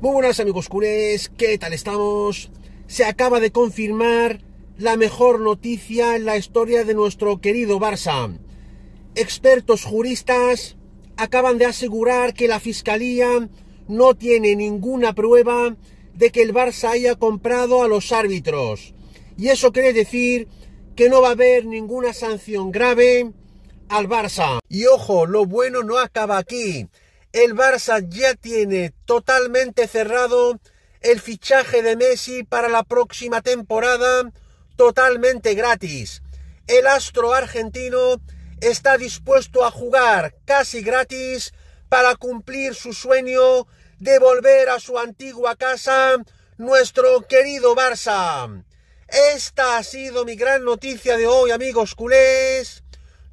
Muy buenas amigos culés, ¿qué tal estamos? Se acaba de confirmar la mejor noticia en la historia de nuestro querido Barça. Expertos juristas acaban de asegurar que la Fiscalía no tiene ninguna prueba de que el Barça haya comprado a los árbitros. Y eso quiere decir que no va a haber ninguna sanción grave al Barça. Y ojo, lo bueno no acaba aquí. El Barça ya tiene totalmente cerrado el fichaje de Messi para la próxima temporada totalmente gratis. El astro argentino está dispuesto a jugar casi gratis para cumplir su sueño de volver a su antigua casa, nuestro querido Barça. Esta ha sido mi gran noticia de hoy, amigos culés.